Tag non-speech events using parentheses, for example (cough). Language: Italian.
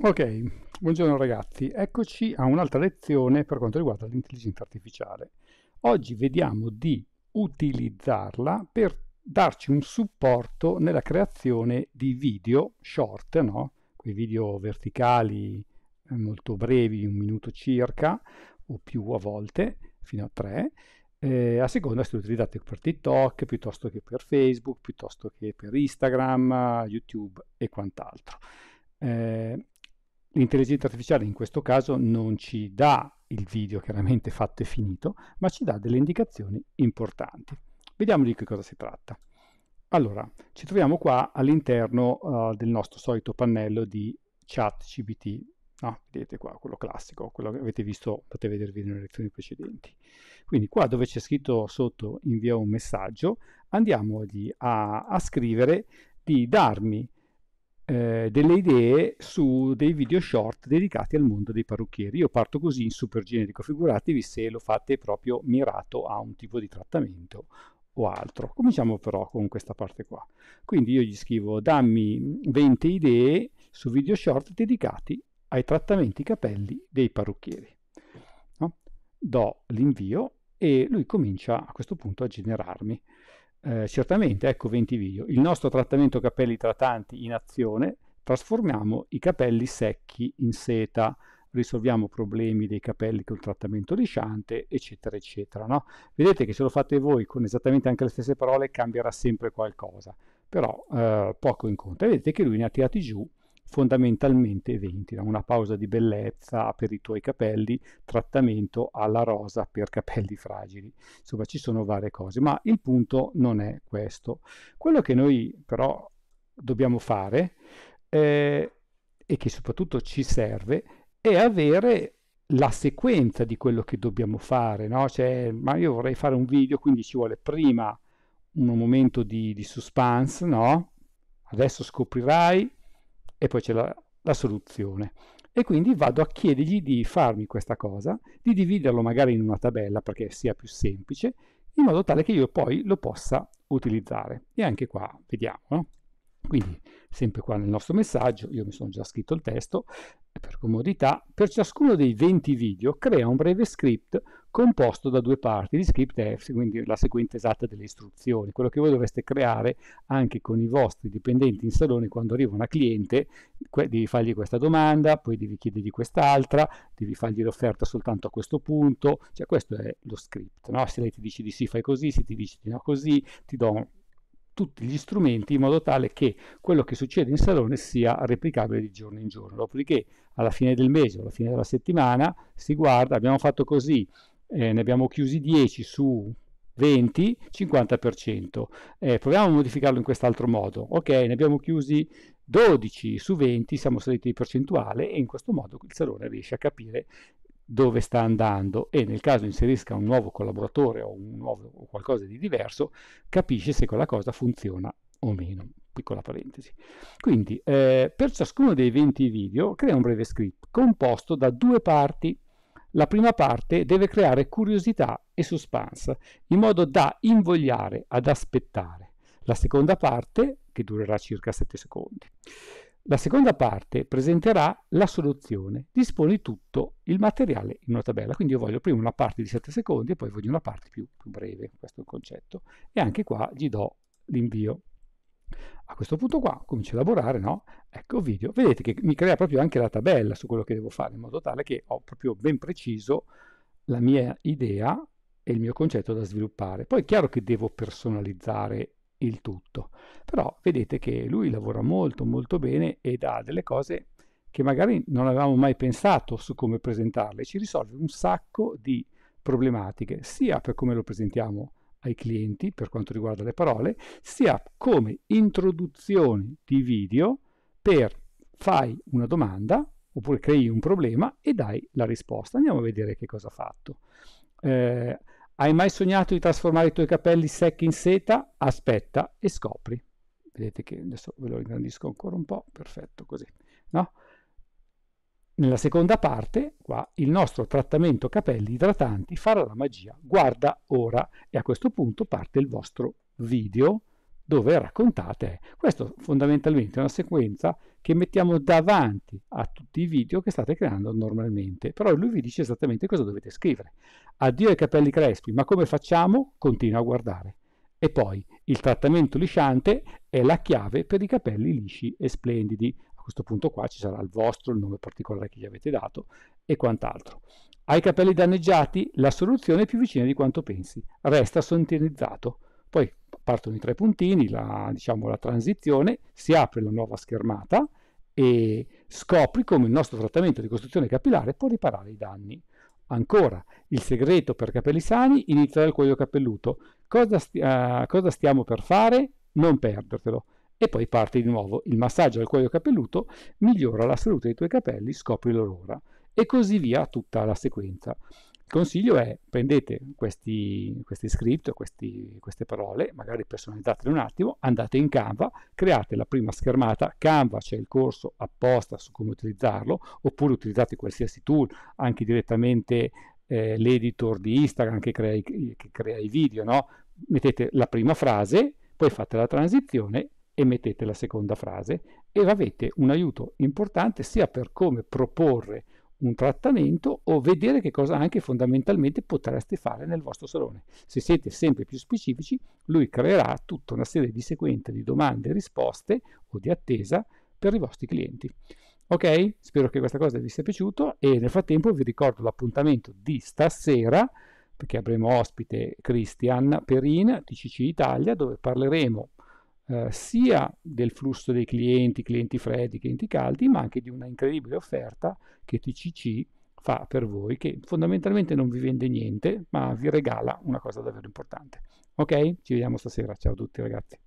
Ok, buongiorno ragazzi, eccoci a un'altra lezione per quanto riguarda l'intelligenza artificiale. Oggi vediamo di utilizzarla per darci un supporto nella creazione di video short, no? quei video verticali eh, molto brevi, un minuto circa, o più a volte, fino a tre, eh, a seconda se lo utilizzate per TikTok, piuttosto che per Facebook, piuttosto che per Instagram, YouTube e quant'altro. Eh, L'intelligenza artificiale in questo caso non ci dà il video chiaramente fatto e finito, ma ci dà delle indicazioni importanti. Vediamo di che cosa si tratta. Allora, ci troviamo qua all'interno uh, del nostro solito pannello di chat CBT, no, vedete qua, quello classico, quello che avete visto, potete vedervi nelle lezioni precedenti. Quindi qua dove c'è scritto sotto invia un messaggio, andiamo a, a scrivere di darmi eh, delle idee su dei video short dedicati al mondo dei parrucchieri. Io parto così in super generico, figuratevi se lo fate proprio mirato a un tipo di trattamento o altro. Cominciamo però con questa parte qua. Quindi io gli scrivo dammi 20 idee su video short dedicati ai trattamenti capelli dei parrucchieri. No? Do l'invio e lui comincia a questo punto a generarmi. Eh, certamente, ecco 20 video. Il nostro trattamento capelli trattanti in azione, trasformiamo i capelli secchi in seta, risolviamo problemi dei capelli col trattamento lisciante, eccetera, eccetera. No? Vedete che se lo fate voi con esattamente anche le stesse parole cambierà sempre qualcosa, però eh, poco in conto. vedete che lui ne ha tirati giù fondamentalmente 20, da una pausa di bellezza per i tuoi capelli, trattamento alla rosa per (laughs) capelli fragili. Insomma, ci sono varie cose, ma il punto non è questo. Quello che noi però dobbiamo fare eh, e che soprattutto ci serve è avere la sequenza di quello che dobbiamo fare, no? Cioè, ma io vorrei fare un video, quindi ci vuole prima un momento di, di suspense, no? Adesso scoprirai e poi c'è la, la soluzione. E quindi vado a chiedergli di farmi questa cosa, di dividerlo magari in una tabella perché sia più semplice, in modo tale che io poi lo possa utilizzare. E anche qua vediamo. No? Quindi, sempre qua nel nostro messaggio, io mi sono già scritto il testo, eh, per comodità, per ciascuno dei 20 video crea un breve script composto da due parti. Di script è quindi la sequenza esatta delle istruzioni, quello che voi dovreste creare anche con i vostri dipendenti in salone quando arriva una cliente, devi fargli questa domanda, poi devi chiedergli quest'altra, devi fargli l'offerta soltanto a questo punto, cioè questo è lo script, no? se lei ti dice di sì fai così, se ti dice di no così, ti do tutti gli strumenti in modo tale che quello che succede in salone sia replicabile di giorno in giorno. Dopodiché alla fine del mese alla fine della settimana si guarda, abbiamo fatto così, eh, ne abbiamo chiusi 10 su 20, 50%. Eh, proviamo a modificarlo in quest'altro modo. Ok, ne abbiamo chiusi 12 su 20, siamo saliti di percentuale e in questo modo il salone riesce a capire dove sta andando e nel caso inserisca un nuovo collaboratore o un nuovo o qualcosa di diverso, capisce se quella cosa funziona o meno. Piccola parentesi. Quindi, eh, per ciascuno dei 20 video crea un breve script composto da due parti. La prima parte deve creare curiosità e suspense, in modo da invogliare ad aspettare. La seconda parte, che durerà circa 7 secondi. La seconda parte presenterà la soluzione, dispone tutto il materiale in una tabella, quindi io voglio prima una parte di 7 secondi e poi voglio una parte più, più breve, questo è il concetto, e anche qua gli do l'invio. A questo punto qua comincio a lavorare, no? Ecco video, vedete che mi crea proprio anche la tabella su quello che devo fare, in modo tale che ho proprio ben preciso la mia idea e il mio concetto da sviluppare. Poi è chiaro che devo personalizzare il tutto. Però vedete che lui lavora molto molto bene ed ha delle cose che magari non avevamo mai pensato su come presentarle, ci risolve un sacco di problematiche, sia per come lo presentiamo ai clienti per quanto riguarda le parole, sia come introduzione di video per fai una domanda oppure crei un problema e dai la risposta. Andiamo a vedere che cosa ha fatto. Eh, hai mai sognato di trasformare i tuoi capelli secchi in seta? Aspetta e scopri. Vedete che adesso ve lo ingrandisco ancora un po', perfetto così, no? Nella seconda parte, qua, il nostro trattamento capelli idratanti farà la magia. Guarda ora e a questo punto parte il vostro video dove raccontate. Questo fondamentalmente è una sequenza che mettiamo davanti a tutti i video che state creando normalmente, però lui vi dice esattamente cosa dovete scrivere. Addio ai capelli crespi, ma come facciamo? Continua a guardare. E poi il trattamento lisciante è la chiave per i capelli lisci e splendidi. A questo punto qua ci sarà il vostro, il nome particolare che gli avete dato e quant'altro. Hai capelli danneggiati? La soluzione è più vicina di quanto pensi. Resta sontinizzato. Poi partono i tre puntini, la, diciamo, la transizione, si apre la nuova schermata e scopri come il nostro trattamento di costruzione capillare può riparare i danni. Ancora, il segreto per capelli sani inizia dal cuoio capelluto. Cosa, sti uh, cosa stiamo per fare? Non perdertelo. E poi parte di nuovo. Il massaggio al cuoio capelluto migliora la salute dei tuoi capelli, scopri l'orora. E così via tutta la sequenza. Il consiglio è prendete questi, questi script, questi, queste parole, magari personalizzatele un attimo, andate in Canva, create la prima schermata, Canva c'è il corso apposta su come utilizzarlo, oppure utilizzate qualsiasi tool, anche direttamente eh, l'editor di Instagram che crea, i, che crea i video, no? mettete la prima frase, poi fate la transizione e mettete la seconda frase e avete un aiuto importante sia per come proporre un trattamento o vedere che cosa anche fondamentalmente potreste fare nel vostro salone. Se siete sempre più specifici, lui creerà tutta una serie di sequenze di domande e risposte o di attesa per i vostri clienti. Ok? Spero che questa cosa vi sia piaciuta e nel frattempo vi ricordo l'appuntamento di stasera perché avremo ospite Christian Perin, TCC Italia, dove parleremo eh, sia del flusso dei clienti, clienti freddi, clienti caldi, ma anche di una incredibile offerta che TCC fa per voi, che fondamentalmente non vi vende niente, ma vi regala una cosa davvero importante. Ok? Ci vediamo stasera. Ciao a tutti ragazzi.